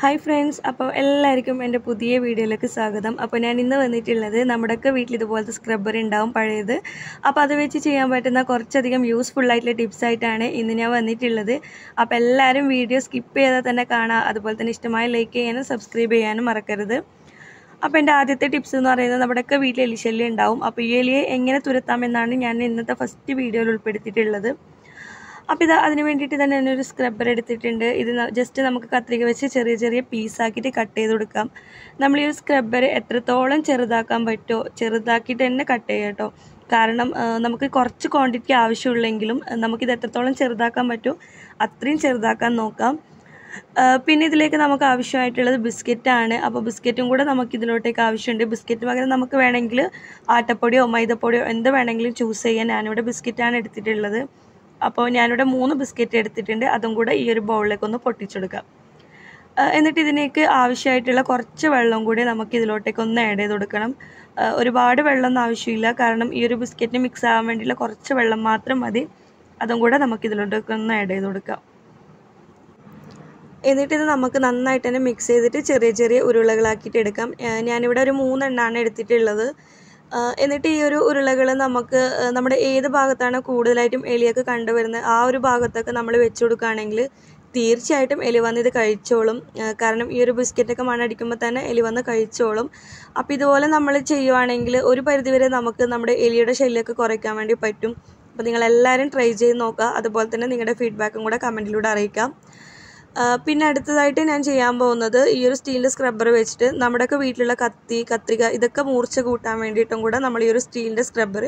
hi friends അപ്പോൾ എല്ലാവർക്കും എൻ്റെ പുതിയ വീഡിയോയിലേക്ക് സ്വാഗതം അപ്പോൾ ഞാൻ ഇന്ന് വന്നിട്ടുള്ളത് നമ്മുടെയൊക്കെ വീട്ടിൽ ഇതുപോലത്തെ സ്ക്രബ്ബർ ഉണ്ടാവും പഴയത് അപ്പോൾ അത് വെച്ച് ചെയ്യാൻ പറ്റുന്ന കുറച്ചധികം യൂസ്ഫുൾ ആയിട്ടുള്ള ടിപ്സ് ആയിട്ടാണ് ഇന്ന് ഞാൻ വന്നിട്ടുള്ളത് അപ്പോൾ എല്ലാവരും വീഡിയോ സ്കിപ്പ് ചെയ്താൽ തന്നെ കാണാം അതുപോലെ തന്നെ ഇഷ്ടമായ ലൈക്ക് ചെയ്യാനും സബ്സ്ക്രൈബ് ചെയ്യാനും മറക്കരുത് അപ്പോൾ എൻ്റെ ആദ്യത്തെ ടിപ്സ് എന്ന് പറയുന്നത് നമ്മുടെയൊക്കെ വീട്ടിൽ എലിശല്യം ഉണ്ടാവും അപ്പോൾ ഈ എലിയെ എങ്ങനെ തുരത്താമെന്നാണ് ഞാൻ ഇന്നത്തെ ഫസ്റ്റ് വീഡിയോയിൽ ഉൾപ്പെടുത്തിയിട്ടുള്ളത് അപ്പോൾ ഇത് അതിന് വേണ്ടിയിട്ട് തന്നെ ഒരു സ്ക്രബ്ബർ എടുത്തിട്ടുണ്ട് ഇത് ജസ്റ്റ് നമുക്ക് കത്രിക വെച്ച് ചെറിയ ചെറിയ പീസാക്കിയിട്ട് കട്ട് ചെയ്ത് കൊടുക്കാം നമ്മൾ ഈ ഒരു സ്ക്രബ്ബർ എത്രത്തോളം ചെറുതാക്കാൻ പറ്റുമോ ചെറുതാക്കിയിട്ട് തന്നെ കട്ട് ചെയ്യാം കേട്ടോ കാരണം നമുക്ക് കുറച്ച് ക്വാണ്ടിറ്റി ആവശ്യമുള്ളെങ്കിലും നമുക്കിത് എത്രത്തോളം ചെറുതാക്കാൻ പറ്റുമോ അത്രയും ചെറുതാക്കാൻ നോക്കാം പിന്നെ ഇതിലേക്ക് നമുക്ക് ആവശ്യമായിട്ടുള്ളത് ബിസ്ക്കറ്റാണ് അപ്പോൾ ബിസ്ക്കറ്റും കൂടെ നമുക്ക് ഇതിലോട്ടേക്ക് ആവശ്യമുണ്ട് ബിസ്ക്കറ്റ് പകരം നമുക്ക് വേണമെങ്കിൽ ആട്ടപ്പൊടിയോ മൈദപ്പൊടിയോ എന്ത് വേണമെങ്കിലും ചൂസ് ചെയ്യാൻ ഞാനിവിടെ ബിസ്ക്കറ്റാണ് എടുത്തിട്ടുള്ളത് അപ്പോൾ ഞാനിവിടെ മൂന്ന് ബിസ്ക്കറ്റ് എടുത്തിട്ടുണ്ട് അതും കൂടെ ഈ ഒരു ബൗളിലേക്കൊന്ന് പൊട്ടിച്ചെടുക്കാം എന്നിട്ട് ഇതിനേക്ക് ആവശ്യമായിട്ടുള്ള കുറച്ച് വെള്ളം കൂടി നമുക്ക് ഇതിലോട്ടേക്ക് ഒന്ന് ആഡ് ചെയ്ത് കൊടുക്കണം ഒരുപാട് വെള്ളമൊന്നും ആവശ്യമില്ല കാരണം ഈ ഒരു ബിസ്ക്കറ്റിന് മിക്സ് ആകാൻ വേണ്ടിയുള്ള കുറച്ച് വെള്ളം മാത്രം മതി അതും കൂടെ നമുക്ക് ഇതിലോട്ടേക്ക് ഒന്ന് ആഡ് ചെയ്ത് കൊടുക്കാം എന്നിട്ട് ഇത് നമുക്ക് നന്നായിട്ട് തന്നെ മിക്സ് ചെയ്തിട്ട് ചെറിയ ചെറിയ ഉരുളകളാക്കിയിട്ട് എടുക്കാം ഞാനിവിടെ ഒരു മൂന്നെണ്ണമാണ് എടുത്തിട്ടുള്ളത് എന്നിട്ട് ഈ ഒരു ഉരുളകൾ നമുക്ക് നമ്മുടെ ഏത് ഭാഗത്താണ് കൂടുതലായിട്ടും എലിയൊക്കെ കണ്ടുവരുന്നത് ആ ഒരു ഭാഗത്തൊക്കെ നമ്മൾ വെച്ചു കൊടുക്കുകയാണെങ്കിൽ തീർച്ചയായിട്ടും എലി വന്ന് ഇത് കഴിച്ചോളും കാരണം ഈ ഒരു ബിസ്ക്കറ്റൊക്കെ മണ്ണടിക്കുമ്പോൾ തന്നെ എലി വന്ന് കഴിച്ചോളും അപ്പം ഇതുപോലെ നമ്മൾ ചെയ്യുവാണെങ്കിൽ ഒരു പരിധിവരെ നമുക്ക് നമ്മുടെ എലിയുടെ ശല്യമൊക്കെ കുറയ്ക്കാൻ വേണ്ടി പറ്റും അപ്പം നിങ്ങളെല്ലാവരും ട്രൈ ചെയ്ത് നോക്കുക അതുപോലെ തന്നെ നിങ്ങളുടെ ഫീഡ്ബാക്കും കൂടെ കമൻറ്റിലൂടെ അറിയിക്കാം പിന്നെ അടുത്തതായിട്ട് ഞാൻ ചെയ്യാൻ പോകുന്നത് ഈ ഒരു സ്റ്റീലിൻ്റെ സ്ക്രബ്ബർ വെച്ചിട്ട് നമ്മുടെയൊക്കെ വീട്ടിലുള്ള കത്തി കത്രിക ഇതൊക്കെ മൂർച്ച കൂട്ടാൻ വേണ്ടിയിട്ടും കൂടെ നമ്മൾ ഈ ഒരു സ്റ്റീലിൻ്റെ സ്ക്രബ്ബർ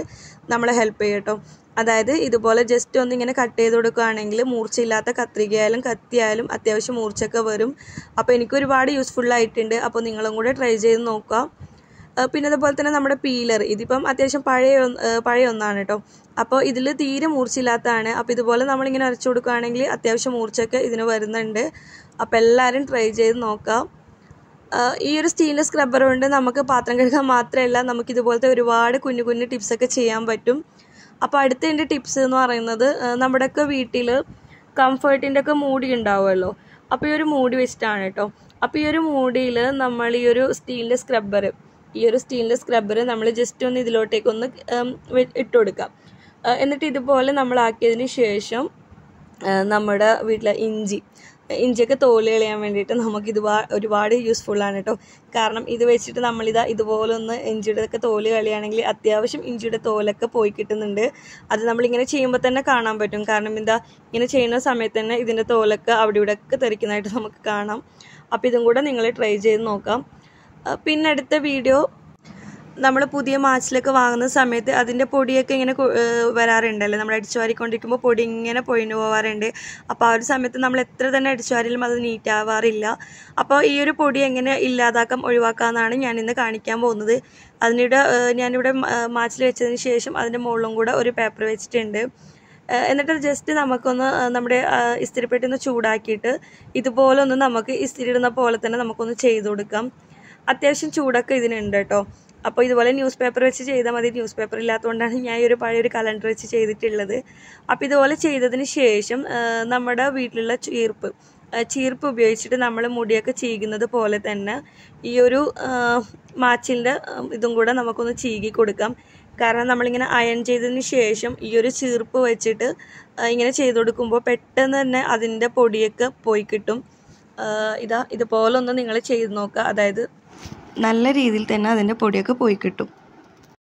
നമ്മളെ ഹെൽപ്പ് ചെയ്യും കേട്ടോ അതായത് ഇതുപോലെ ജസ്റ്റ് ഒന്ന് ഇങ്ങനെ കട്ട് ചെയ്ത് കൊടുക്കുകയാണെങ്കിൽ മൂർച്ചയില്ലാത്ത കത്രികയായാലും കത്തിയായാലും അത്യാവശ്യം മൂർച്ചയൊക്കെ വരും അപ്പോൾ എനിക്ക് ഒരുപാട് യൂസ്ഫുൾ ആയിട്ടുണ്ട് അപ്പോൾ നിങ്ങളും കൂടെ ട്രൈ ചെയ്ത് നോക്കുക പിന്നെ അതുപോലെ തന്നെ നമ്മുടെ പീലർ ഇതിപ്പം അത്യാവശ്യം പഴയ പഴയ ഒന്നാണ് കേട്ടോ അപ്പോൾ ഇതിൽ തീരെ മൂർച്ചയില്ലാത്തതാണ് അപ്പോൾ ഇതുപോലെ നമ്മളിങ്ങനെ അരച്ചു കൊടുക്കുകയാണെങ്കിൽ അത്യാവശ്യം മൂർച്ചയൊക്കെ ഇതിന് വരുന്നുണ്ട് അപ്പോൾ എല്ലാവരും ട്രൈ ചെയ്ത് നോക്കാം ഈ ഒരു സ്റ്റീൽലെസ് സ്ക്രബ്ബർ കൊണ്ട് നമുക്ക് പാത്രം കഴുകാൻ മാത്രമല്ല നമുക്ക് ഇതുപോലത്തെ ഒരുപാട് കുഞ്ഞു കുഞ്ഞു ടിപ്സൊക്കെ ചെയ്യാൻ പറ്റും അപ്പോൾ അടുത്ത എൻ്റെ ടിപ്സ് എന്ന് പറയുന്നത് നമ്മുടെയൊക്കെ വീട്ടിൽ കംഫേർട്ടിൻ്റെ ഒക്കെ മൂടി ഉണ്ടാവുമല്ലോ അപ്പോൾ ഈ ഒരു മൂടി വെച്ചിട്ടാണ് കേട്ടോ അപ്പോൾ ഈ ഒരു മൂടിയിൽ നമ്മൾ ഈ ഒരു സ്റ്റീലിൻ്റെ സ്ക്രബ്ബർ ഈ ഒരു സ്റ്റീലിൻ്റെ സ്ക്രബ്ബർ നമ്മൾ ജസ്റ്റ് ഒന്ന് ഇതിലോട്ടേക്കൊന്ന് ഇട്ട് കൊടുക്കാം എന്നിട്ട് ഇതുപോലെ നമ്മളാക്കിയതിന് ശേഷം നമ്മുടെ വീട്ടിലെ ഇഞ്ചി ഇഞ്ചിയൊക്കെ തോല് കളയാൻ വേണ്ടിയിട്ട് നമുക്ക് ഇത് ഒരുപാട് യൂസ്ഫുള്ളാണ് കേട്ടോ കാരണം ഇത് വെച്ചിട്ട് നമ്മളിതാ ഇതുപോലെ ഒന്ന് ഇഞ്ചിയുടെ ഒക്കെ തോല് കളിയാണെങ്കിൽ അത്യാവശ്യം ഇഞ്ചിയുടെ തോലൊക്കെ പോയി കിട്ടുന്നുണ്ട് അത് നമ്മളിങ്ങനെ ചെയ്യുമ്പോൾ തന്നെ കാണാൻ പറ്റും കാരണം എന്താ ഇങ്ങനെ ചെയ്യുന്ന സമയത്ത് തന്നെ ഇതിൻ്റെ തോലൊക്കെ അവിടെ ഇവിടെയൊക്കെ തെറിക്കുന്നതായിട്ട് നമുക്ക് കാണാം അപ്പോൾ ഇതും കൂടെ നിങ്ങൾ ട്രൈ ചെയ്ത് നോക്കാം പിന്നെ അടുത്ത വീഡിയോ നമ്മൾ പുതിയ മാച്ചിലൊക്കെ വാങ്ങുന്ന സമയത്ത് അതിൻ്റെ പൊടിയൊക്കെ ഇങ്ങനെ വരാറുണ്ടല്ലോ നമ്മൾ അടിച്ചു വാരിക്കൊണ്ടിരിക്കുമ്പോൾ പൊടി ഇങ്ങനെ പൊഴിഞ്ഞു പോവാറുണ്ട് അപ്പോൾ ആ ഒരു സമയത്ത് നമ്മൾ എത്ര തന്നെ അടിച്ചു അത് നീറ്റാവാറില്ല അപ്പോൾ ഈ ഒരു പൊടി എങ്ങനെ ഇല്ലാതാക്കാം ഒഴിവാക്കാമെന്നാണ് ഞാൻ ഇന്ന് കാണിക്കാൻ പോകുന്നത് അതിനിടെ ഞാനിവിടെ മാച്ചിൽ വെച്ചതിന് ശേഷം അതിൻ്റെ മുകളിലും കൂടെ ഒരു പേപ്പർ വെച്ചിട്ടുണ്ട് എന്നിട്ട് ജസ്റ്റ് നമുക്കൊന്ന് നമ്മുടെ ഇസ്തിരിപ്പെട്ടി ഒന്ന് ചൂടാക്കിയിട്ട് ഇതുപോലെ ഒന്ന് നമുക്ക് ഇസ്തിരി ഇടുന്ന പോലെ തന്നെ നമുക്കൊന്ന് ചെയ്ത് കൊടുക്കാം അത്യാവശ്യം ചൂടൊക്കെ ഇതിനുണ്ട് കേട്ടോ അപ്പോൾ ഇതുപോലെ ന്യൂസ് പേപ്പർ വെച്ച് ചെയ്താൽ മതി ന്യൂസ് പേപ്പർ ഇല്ലാത്തതുകൊണ്ടാണ് ഞാൻ ഒരു പഴയൊരു കലണ്ടർ വെച്ച് ചെയ്തിട്ടുള്ളത് അപ്പോൾ ഇതുപോലെ ചെയ്തതിന് ശേഷം നമ്മുടെ വീട്ടിലുള്ള ചീർപ്പ് ചീർപ്പ് ഉപയോഗിച്ചിട്ട് നമ്മൾ മുടിയൊക്കെ ചീകുന്നത് പോലെ തന്നെ ഈ ഒരു മാച്ചിൻ്റെ ഇതും കൂടെ നമുക്കൊന്ന് ചീകി കൊടുക്കാം കാരണം നമ്മളിങ്ങനെ അയൺ ചെയ്തതിന് ശേഷം ഈ ഒരു ചീർപ്പ് വെച്ചിട്ട് ഇങ്ങനെ ചെയ്ത് കൊടുക്കുമ്പോൾ പെട്ടെന്ന് തന്നെ അതിൻ്റെ പൊടിയൊക്കെ പോയി കിട്ടും ഇതാ ഇതുപോലൊന്ന് നിങ്ങൾ ചെയ്ത് നോക്കുക അതായത് നല്ല രീതിയിൽ തന്നെ അതിൻ്റെ പൊടിയൊക്കെ പോയി കിട്ടും